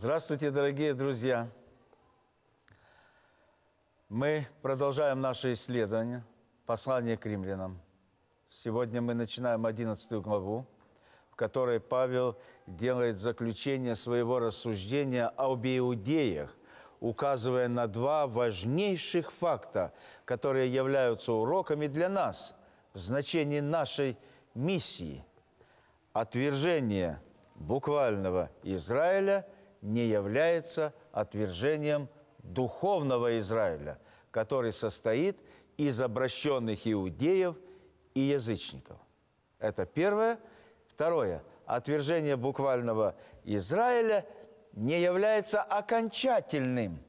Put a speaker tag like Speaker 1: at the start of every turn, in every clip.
Speaker 1: Здравствуйте, дорогие друзья! Мы продолжаем наше исследование послания к римлянам. Сегодня мы начинаем 11 главу, в которой Павел делает заключение своего рассуждения об иудеях, указывая на два важнейших факта, которые являются уроками для нас в значении нашей миссии – отвержение буквального Израиля – не является отвержением духовного Израиля, который состоит из обращенных иудеев и язычников. Это первое. Второе. Отвержение буквального Израиля не является окончательным.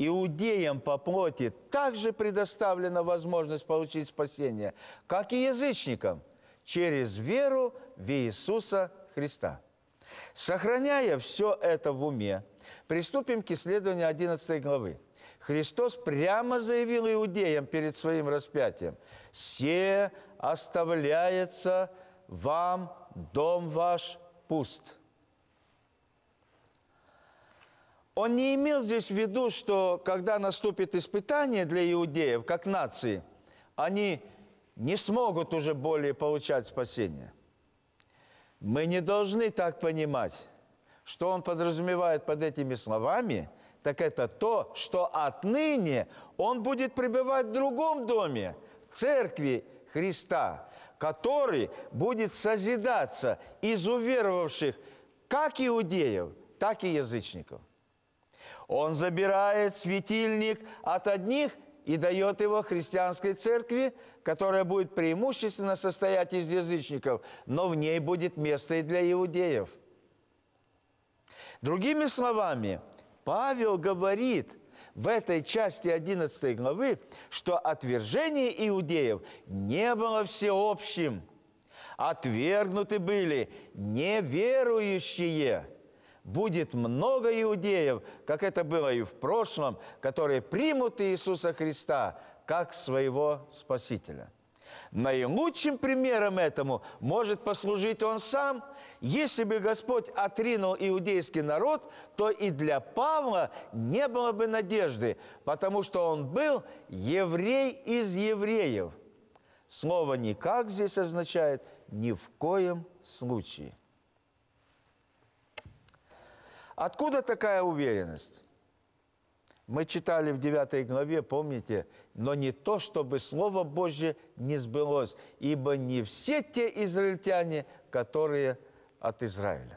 Speaker 1: Иудеям по плоти также предоставлена возможность получить спасение, как и язычникам, через веру в Иисуса Христа – Сохраняя все это в уме, приступим к исследованию 11 главы. Христос прямо заявил иудеям перед своим распятием, «Се оставляется вам дом ваш пуст». Он не имел здесь в виду, что когда наступит испытание для иудеев, как нации, они не смогут уже более получать спасение. Мы не должны так понимать. Что он подразумевает под этими словами, так это то, что отныне он будет пребывать в другом доме, в церкви Христа, который будет созидаться из уверовавших как иудеев, так и язычников. Он забирает светильник от одних и дает его христианской церкви, которая будет преимущественно состоять из язычников, но в ней будет место и для иудеев. Другими словами, Павел говорит в этой части 11 главы, что отвержение иудеев не было всеобщим. Отвергнуты были неверующие – будет много иудеев, как это было и в прошлом, которые примут Иисуса Христа как своего Спасителя. Наилучшим примером этому может послужить он сам. Если бы Господь отринул иудейский народ, то и для Павла не было бы надежды, потому что он был еврей из евреев. Слово «никак» здесь означает «ни в коем случае». Откуда такая уверенность? Мы читали в 9 главе, помните, но не то, чтобы Слово Божье не сбылось, ибо не все те израильтяне, которые от Израиля.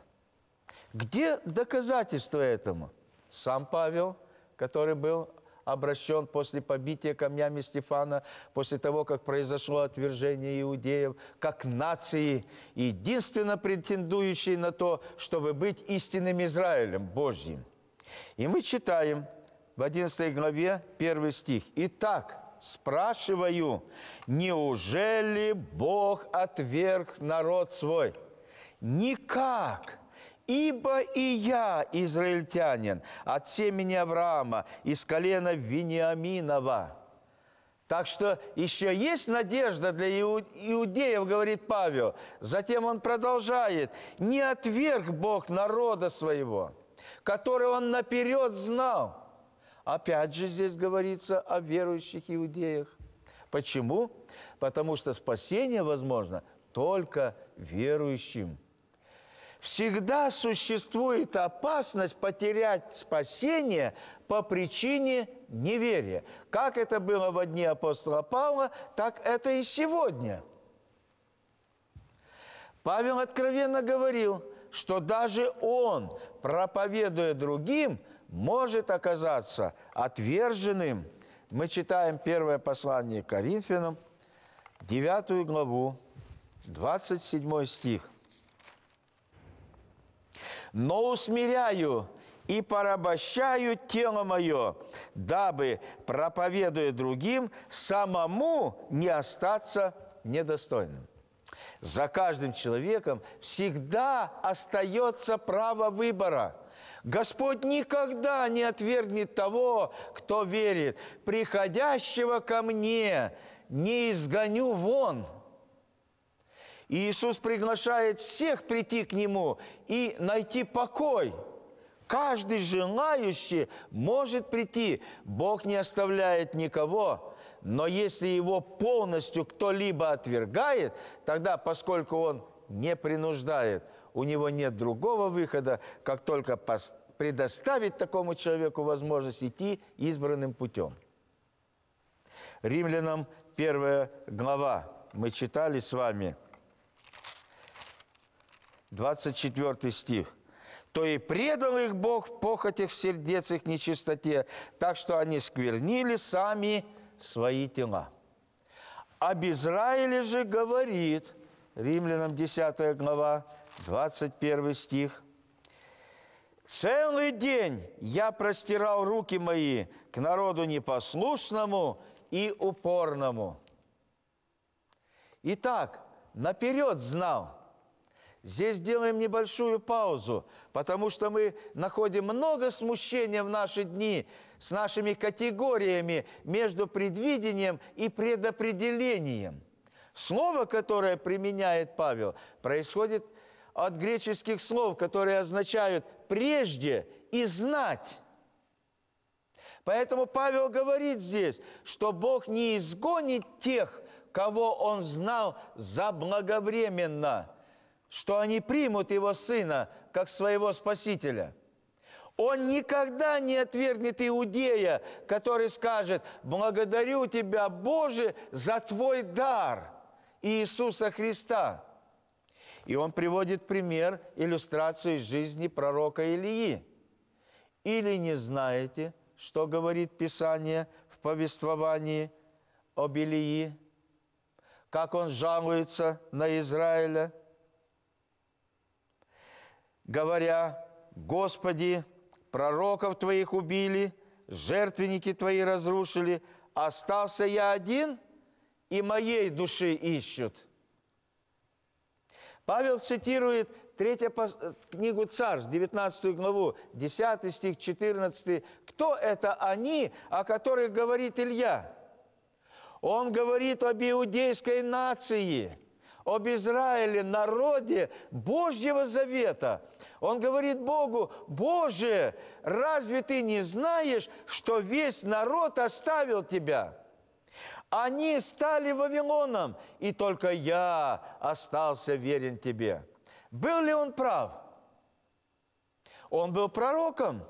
Speaker 1: Где доказательство этому? Сам Павел, который был обращен после побития камнями Стефана, после того, как произошло отвержение иудеев, как нации, единственно претендующей на то, чтобы быть истинным Израилем Божьим. И мы читаем в 11 главе 1 стих. «Итак, спрашиваю, неужели Бог отверг народ свой?» Никак! Ибо и я, израильтянин, от семени Авраама, из колена Вениаминова. Так что еще есть надежда для иудеев, говорит Павел. Затем он продолжает. «Не отверг Бог народа своего, который он наперед знал». Опять же здесь говорится о верующих иудеях. Почему? Потому что спасение возможно только верующим всегда существует опасность потерять спасение по причине неверия. Как это было в дни апостола Павла, так это и сегодня. Павел откровенно говорил, что даже он, проповедуя другим, может оказаться отверженным. Мы читаем первое послание к Коринфянам, 9 главу, 27 стих но усмиряю и порабощаю тело мое, дабы, проповедуя другим, самому не остаться недостойным. За каждым человеком всегда остается право выбора. Господь никогда не отвергнет того, кто верит. «Приходящего ко мне не изгоню вон». И Иисус приглашает всех прийти к Нему и найти покой. Каждый желающий может прийти. Бог не оставляет никого. Но если его полностью кто-либо отвергает, тогда, поскольку он не принуждает, у него нет другого выхода, как только предоставить такому человеку возможность идти избранным путем. Римлянам 1 глава мы читали с вами – 24 стих. «То и предал их Бог в похотях сердец их нечистоте, так что они сквернили сами свои тела». Об Израиле же говорит, Римлянам 10 глава, 21 стих – Целый день я простирал руки мои к народу непослушному и упорному. Итак, наперед знал, Здесь делаем небольшую паузу, потому что мы находим много смущения в наши дни с нашими категориями между предвидением и предопределением. Слово, которое применяет Павел, происходит от греческих слов, которые означают «прежде» и «знать». Поэтому Павел говорит здесь, что Бог не изгонит тех, кого Он знал заблаговременно – что они примут Его Сына как своего Спасителя. Он никогда не отвергнет иудея, который скажет, «Благодарю Тебя, Боже, за Твой дар Иисуса Христа». И он приводит пример, иллюстрацию из жизни пророка Илии. «Или не знаете, что говорит Писание в повествовании об Илии, как он жалуется на Израиля – говоря, «Господи, пророков Твоих убили, жертвенники Твои разрушили, остался я один, и моей души ищут». Павел цитирует третью э, книгу Царств, 19 главу, 10 стих, 14. Кто это они, о которых говорит Илья? Он говорит об иудейской нации – об Израиле, народе Божьего Завета. Он говорит Богу, «Боже, разве ты не знаешь, что весь народ оставил тебя?» Они стали Вавилоном, и только я остался верен тебе. Был ли он прав? Он был пророком,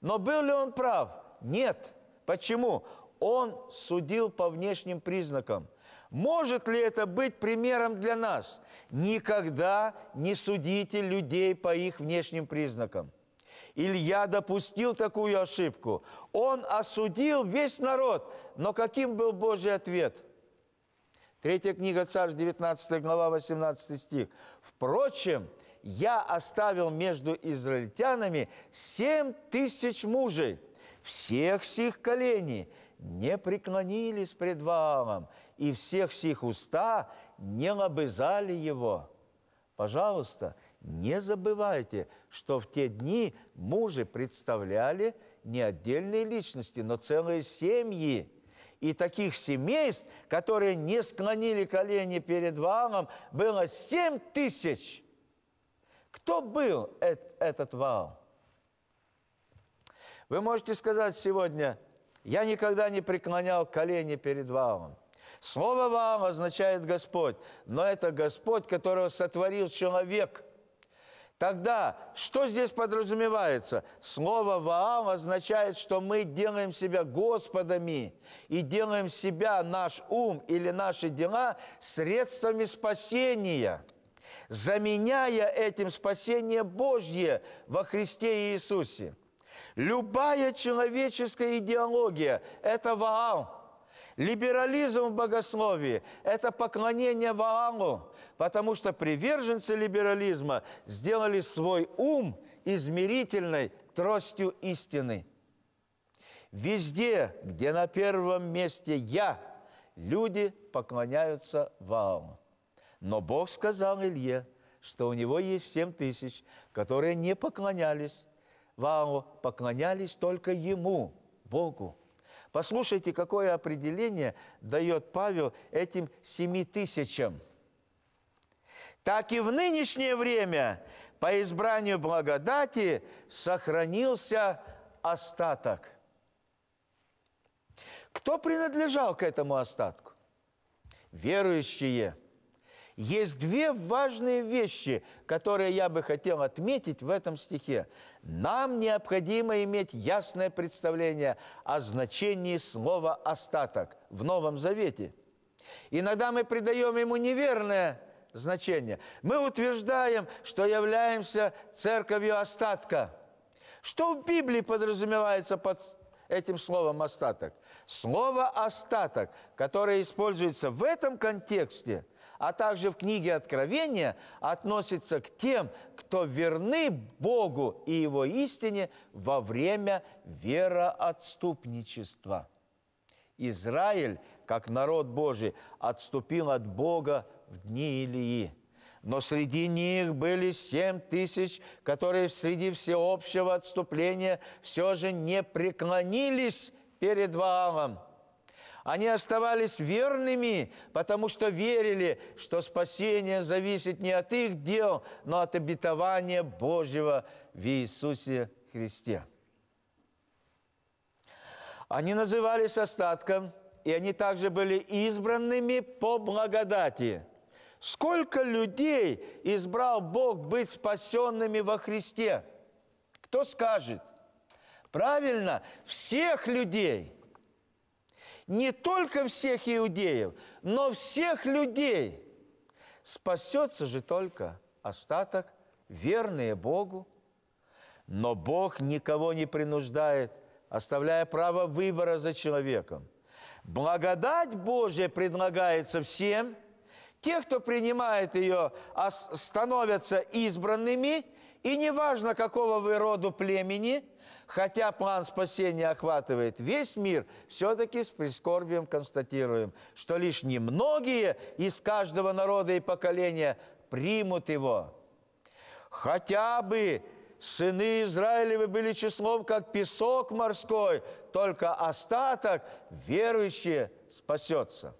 Speaker 1: но был ли он прав? Нет. Почему? Он судил по внешним признакам – может ли это быть примером для нас? Никогда не судите людей по их внешним признакам. Илья допустил такую ошибку. Он осудил весь народ. Но каким был Божий ответ? Третья книга Царств, 19 глава, 18 стих. «Впрочем, я оставил между израильтянами семь тысяч мужей всех сих коленей, не преклонились пред вамом, и всех сих уста не лобызали его. Пожалуйста, не забывайте, что в те дни мужи представляли не отдельные личности, но целые семьи. И таких семейств, которые не склонили колени перед валом, было семь тысяч. Кто был этот вал? Вы можете сказать сегодня – я никогда не преклонял колени перед Ваалом. Слово Ваал означает Господь, но это Господь, которого сотворил человек. Тогда что здесь подразумевается? Слово Ваал означает, что мы делаем себя Господами и делаем себя, наш ум или наши дела средствами спасения – заменяя этим спасение Божье во Христе Иисусе. Любая человеческая идеология – это Ваал. Либерализм в богословии – это поклонение Ваалу, потому что приверженцы либерализма сделали свой ум измерительной тростью истины. Везде, где на первом месте «я», люди поклоняются Ваалу. Но Бог сказал Илье, что у него есть семь тысяч, которые не поклонялись Вао поклонялись только Ему, Богу. Послушайте, какое определение дает Павел этим семи тысячам. Так и в нынешнее время по избранию благодати сохранился остаток. Кто принадлежал к этому остатку? Верующие – есть две важные вещи, которые я бы хотел отметить в этом стихе. Нам необходимо иметь ясное представление о значении слова «остаток» в Новом Завете. Иногда мы придаем ему неверное значение. Мы утверждаем, что являемся церковью остатка. Что в Библии подразумевается под этим словом «остаток»? Слово «остаток», которое используется в этом контексте – а также в книге Откровения относится к тем, кто верны Богу и Его истине во время вероотступничества. Израиль, как народ Божий, отступил от Бога в дни Илии. Но среди них были семь тысяч, которые среди всеобщего отступления все же не преклонились перед Ваалом – они оставались верными, потому что верили, что спасение зависит не от их дел, но от обетования Божьего в Иисусе Христе. Они назывались остатком, и они также были избранными по благодати. Сколько людей избрал Бог быть спасенными во Христе? Кто скажет? Правильно, всех людей – не только всех иудеев, но всех людей. Спасется же только остаток, верные Богу. Но Бог никого не принуждает, оставляя право выбора за человеком. Благодать Божья предлагается всем – те, кто принимает ее, становятся избранными, и неважно, какого вы роду племени, хотя план спасения охватывает весь мир, все-таки с прискорбием констатируем, что лишь немногие из каждого народа и поколения примут его. Хотя бы сыны Израилевы были числом, как песок морской, только остаток верующие спасется.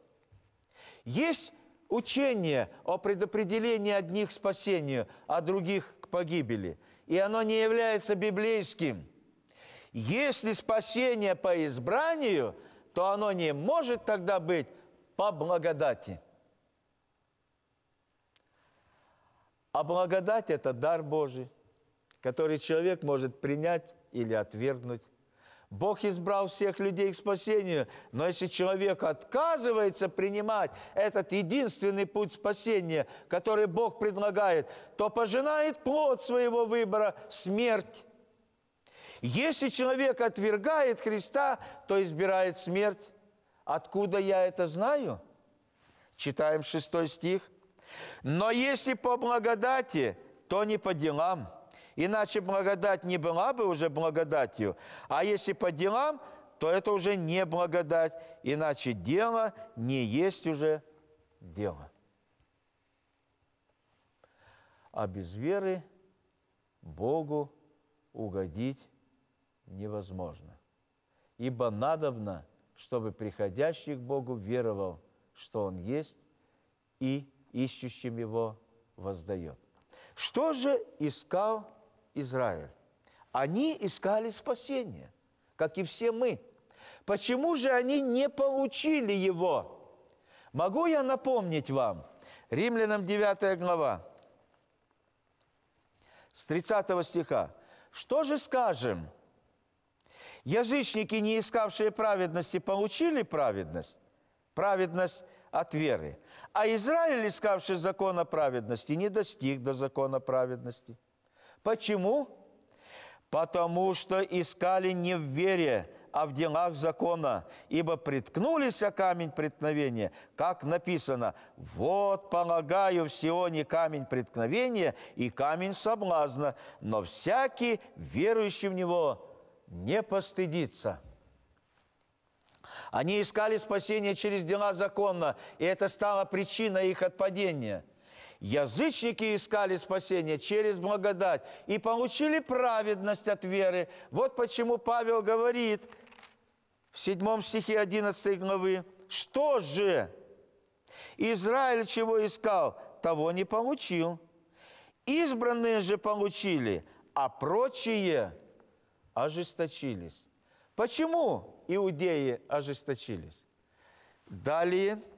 Speaker 1: Есть учение о предопределении одних спасению, а других к погибели, и оно не является библейским. Если спасение по избранию, то оно не может тогда быть по благодати. А благодать – это дар Божий, который человек может принять или отвергнуть. Бог избрал всех людей к спасению, но если человек отказывается принимать этот единственный путь спасения, который Бог предлагает, то пожинает плод своего выбора – смерть. Если человек отвергает Христа, то избирает смерть. Откуда я это знаю? Читаем 6 стих. «Но если по благодати, то не по делам» Иначе благодать не была бы уже благодатью. А если по делам, то это уже не благодать. Иначе дело не есть уже дело. А без веры Богу угодить невозможно. Ибо надобно, чтобы приходящий к Богу веровал, что Он есть, и ищущим Его воздает. Что же искал Израиль. Они искали спасения, как и все мы. Почему же они не получили его? Могу я напомнить вам, Римлянам 9 глава, с 30 стиха. Что же скажем? Язычники, не искавшие праведности, получили праведность? Праведность от веры. А Израиль, искавший закона праведности, не достиг до закона праведности – Почему? Потому что искали не в вере, а в делах закона, ибо приткнулись о камень преткновения, как написано, «Вот полагаю в Сионе камень преткновения и камень соблазна, но всякий, верующий в него, не постыдится». Они искали спасение через дела закона, и это стало причиной их отпадения – Язычники искали спасение через благодать и получили праведность от веры. Вот почему Павел говорит в 7 стихе 11 главы, «Что же? Израиль чего искал, того не получил. Избранные же получили, а прочие ожесточились». Почему иудеи ожесточились? Далее –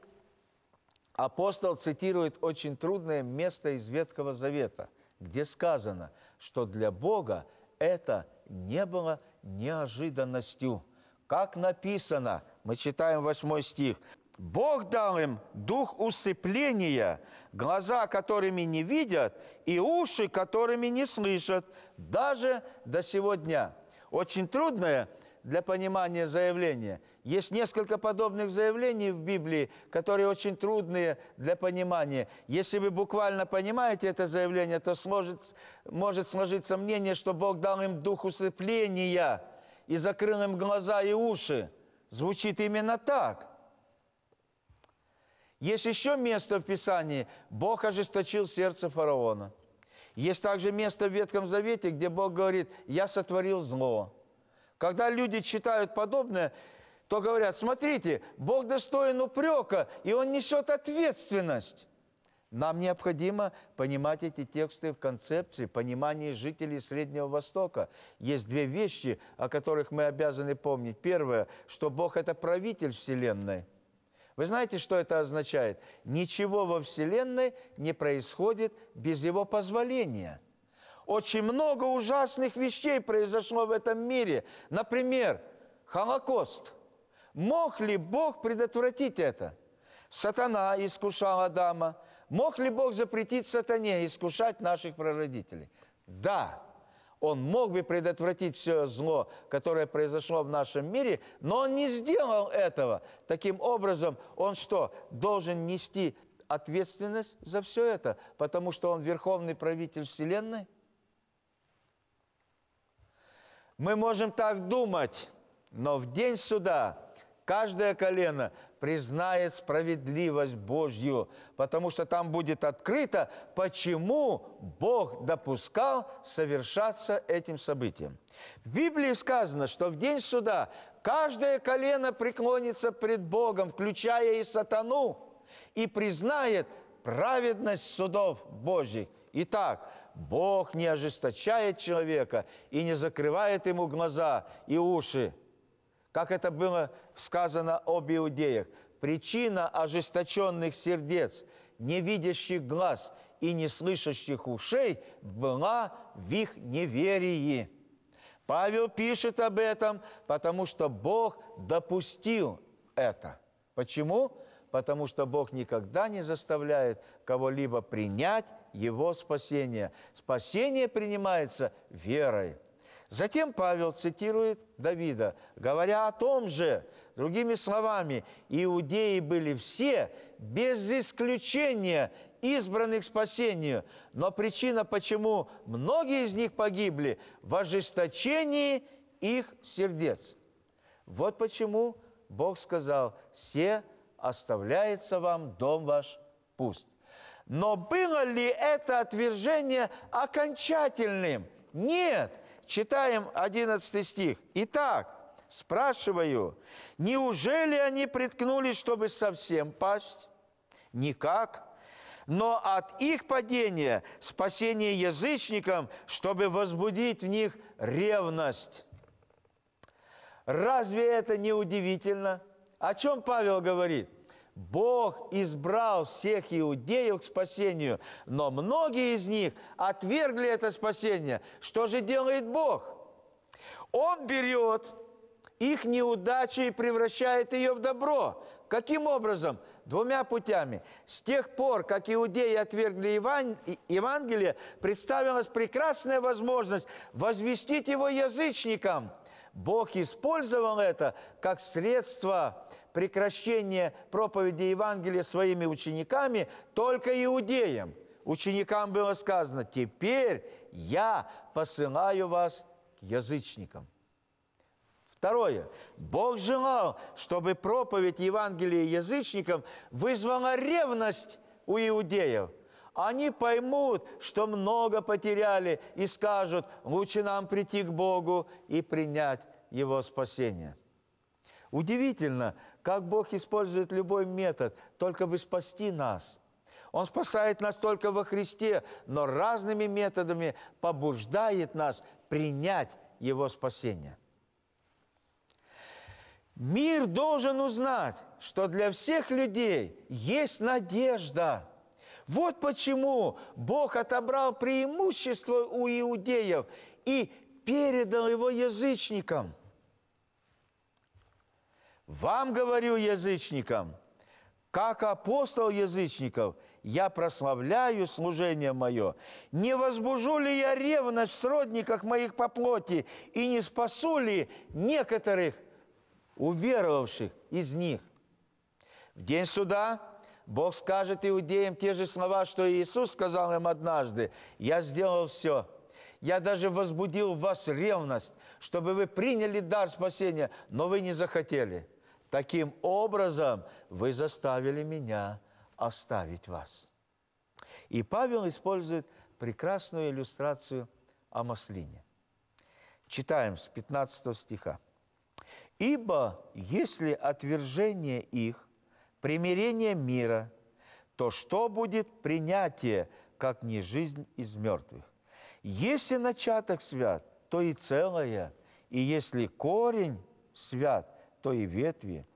Speaker 1: апостол цитирует очень трудное место из Ветхого Завета, где сказано, что для Бога это не было неожиданностью. Как написано, мы читаем 8 стих, Бог дал им дух усыпления, глаза, которыми не видят, и уши, которыми не слышат, даже до сегодня. дня. Очень трудное для понимания заявления. Есть несколько подобных заявлений в Библии, которые очень трудные для понимания. Если вы буквально понимаете это заявление, то сможет может сложиться мнение, что Бог дал им дух усыпления и закрыл им глаза и уши. Звучит именно так. Есть еще место в Писании. Бог ожесточил сердце фараона. Есть также место в Ветхом Завете, где Бог говорит, я сотворил зло. Когда люди читают подобное, то говорят, смотрите, Бог достоин упрека, и Он несет ответственность. Нам необходимо понимать эти тексты в концепции, понимания жителей Среднего Востока. Есть две вещи, о которых мы обязаны помнить. Первое, что Бог – это правитель Вселенной. Вы знаете, что это означает? Ничего во Вселенной не происходит без Его позволения – очень много ужасных вещей произошло в этом мире. Например, Холокост. Мог ли Бог предотвратить это? Сатана искушал Адама. Мог ли Бог запретить сатане искушать наших прародителей? Да, он мог бы предотвратить все зло, которое произошло в нашем мире, но он не сделал этого. Таким образом, он что, должен нести ответственность за все это, потому что он верховный правитель Вселенной? Мы можем так думать, но в день суда каждое колено признает справедливость Божью, потому что там будет открыто, почему Бог допускал совершаться этим событием. В Библии сказано, что в день суда каждое колено преклонится пред Богом, включая и сатану, и признает праведность судов Божьих. Итак, Бог не ожесточает человека и не закрывает ему глаза и уши, как это было сказано об иудеях. Причина ожесточенных сердец, не видящих глаз и не слышащих ушей была в их неверии. Павел пишет об этом, потому что Бог допустил это. Почему? Почему? потому что Бог никогда не заставляет кого-либо принять его спасение. Спасение принимается верой. Затем Павел цитирует Давида, говоря о том же, другими словами, иудеи были все, без исключения, избранных к спасению. Но причина, почему многие из них погибли, в ожесточении их сердец. Вот почему Бог сказал, все оставляется вам дом ваш пуст. Но было ли это отвержение окончательным? Нет. Читаем 11 стих. Итак, спрашиваю, неужели они приткнулись, чтобы совсем пасть? Никак. Но от их падения спасение язычникам, чтобы возбудить в них ревность. Разве это не удивительно? О чем Павел говорит? Бог избрал всех иудеев к спасению, но многие из них отвергли это спасение. Что же делает Бог? Он берет их неудачи и превращает ее в добро. Каким образом? Двумя путями. С тех пор, как иудеи отвергли Еван... Евангелие, представилась прекрасная возможность возвестить его язычникам – Бог использовал это как средство прекращения проповеди Евангелия своими учениками только иудеям. Ученикам было сказано, теперь я посылаю вас к язычникам. Второе. Бог желал, чтобы проповедь Евангелия язычникам вызвала ревность у иудеев – они поймут, что много потеряли и скажут, лучше нам прийти к Богу и принять Его спасение. Удивительно, как Бог использует любой метод, только бы спасти нас. Он спасает нас только во Христе, но разными методами побуждает нас принять Его спасение. Мир должен узнать, что для всех людей есть надежда – вот почему Бог отобрал преимущество у иудеев и передал его язычникам. Вам говорю, язычникам, как апостол язычников, я прославляю служение мое. Не возбужу ли я ревность в сродниках моих по плоти, и не спасу ли некоторых уверовавших из них? В день суда Бог скажет иудеям те же слова, что Иисус сказал им однажды. «Я сделал все». Я даже возбудил в вас ревность, чтобы вы приняли дар спасения, но вы не захотели. Таким образом вы заставили меня оставить вас. И Павел использует прекрасную иллюстрацию о маслине. Читаем с 15 стиха. «Ибо если отвержение их примирение мира, то что будет принятие, как не жизнь из мертвых? Если начаток свят, то и целое, и если корень свят, то и ветви.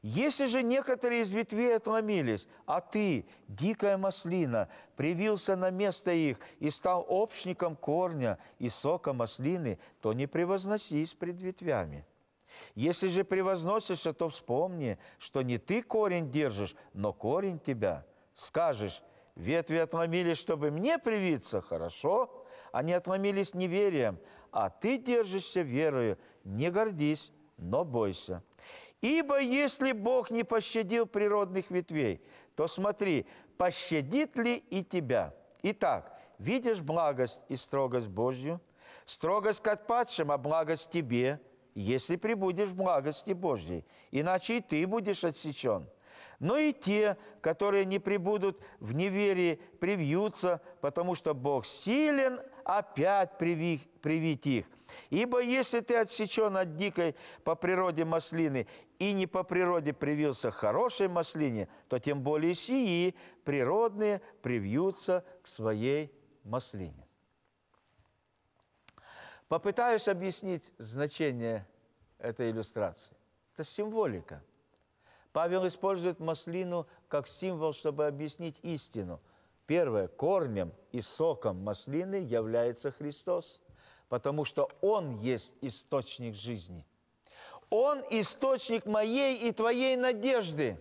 Speaker 1: Если же некоторые из ветвей отломились, а ты, дикая маслина, привился на место их и стал общником корня и сока маслины, то не превозносись пред ветвями – если же превозносишься, то вспомни, что не ты корень держишь, но корень тебя. Скажешь, ветви отломились, чтобы мне привиться, хорошо, они отломились неверием, а ты держишься верою, не гордись, но бойся. Ибо если Бог не пощадил природных ветвей, то смотри, пощадит ли и тебя. Итак, видишь благость и строгость Божью, строгость к отпадшим, а благость тебе – если прибудешь в благости Божьей, иначе и ты будешь отсечен. Но и те, которые не прибудут в неверии, привьются, потому что Бог силен опять привить, привить их. Ибо если ты отсечен от дикой по природе маслины и не по природе привился к хорошей маслине, то тем более сии природные привьются к своей маслине. Попытаюсь объяснить значение этой иллюстрации. Это символика. Павел использует маслину как символ, чтобы объяснить истину. Первое, корнем и соком маслины является Христос, потому что Он есть источник жизни. Он источник моей и твоей надежды,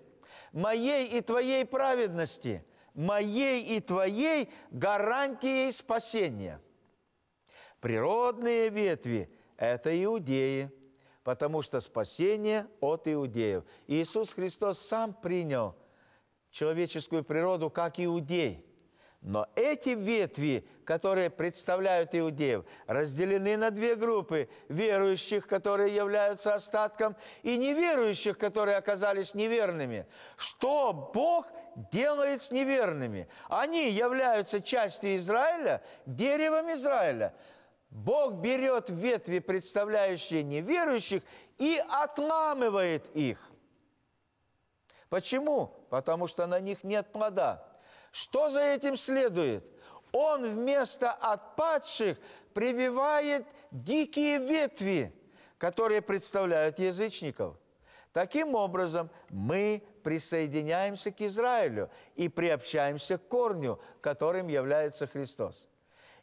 Speaker 1: моей и твоей праведности, моей и твоей гарантией спасения – Природные ветви – это иудеи, потому что спасение от иудеев. Иисус Христос сам принял человеческую природу как иудей. Но эти ветви, которые представляют иудеев, разделены на две группы – верующих, которые являются остатком, и неверующих, которые оказались неверными. Что Бог делает с неверными? Они являются частью Израиля, деревом Израиля – Бог берет ветви, представляющие неверующих, и отламывает их. Почему? Потому что на них нет плода. Что за этим следует? Он вместо отпадших прививает дикие ветви, которые представляют язычников. Таким образом, мы присоединяемся к Израилю и приобщаемся к корню, которым является Христос.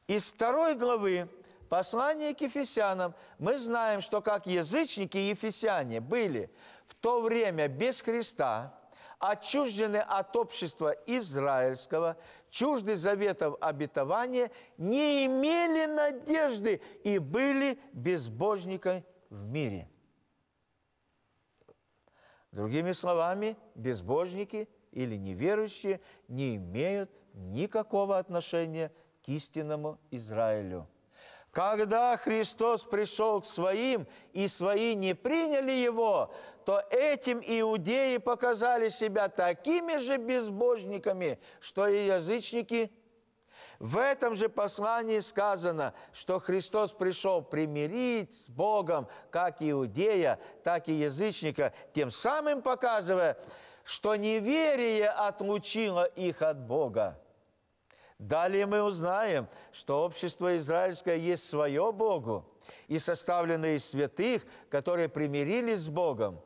Speaker 1: Из второй главы Послание к Ефесянам. Мы знаем, что как язычники и ефесяне были в то время без Христа, отчуждены от общества израильского, чужды заветов обетования, не имели надежды и были безбожниками в мире. Другими словами, безбожники или неверующие не имеют никакого отношения к истинному Израилю – когда Христос пришел к своим, и свои не приняли Его, то этим иудеи показали себя такими же безбожниками, что и язычники. В этом же послании сказано, что Христос пришел примирить с Богом как иудея, так и язычника, тем самым показывая, что неверие отлучило их от Бога. Далее мы узнаем, что общество израильское есть свое Богу и составлено из святых, которые примирились с Богом.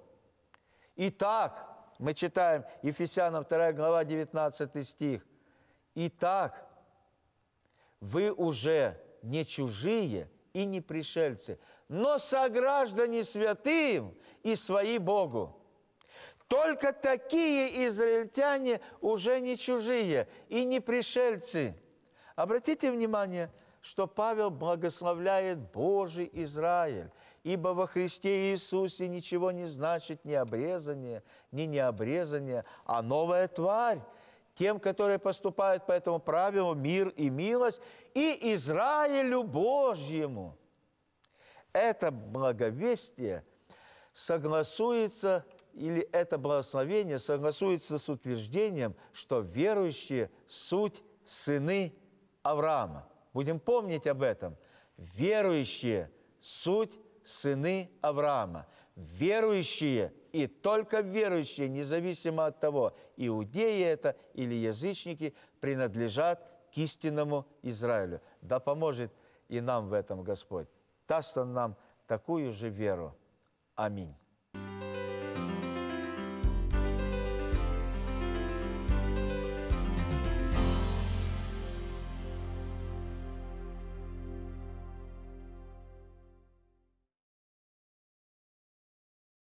Speaker 1: Итак, мы читаем Ефесянам 2 глава 19 стих. Итак, вы уже не чужие и не пришельцы, но сограждане святым и свои Богу. Только такие израильтяне уже не чужие и не пришельцы. Обратите внимание, что Павел благословляет Божий Израиль, ибо во Христе Иисусе ничего не значит ни обрезание, ни необрезание, а новая тварь, тем, которые поступают по этому правилу, мир и милость, и Израилю Божьему. Это благовестие согласуется с или это благословение согласуется с утверждением, что верующие – суть сыны Авраама. Будем помнить об этом. Верующие – суть сыны Авраама. Верующие и только верующие, независимо от того, иудеи это или язычники, принадлежат к истинному Израилю. Да поможет и нам в этом Господь. Даст Он нам такую же веру. Аминь.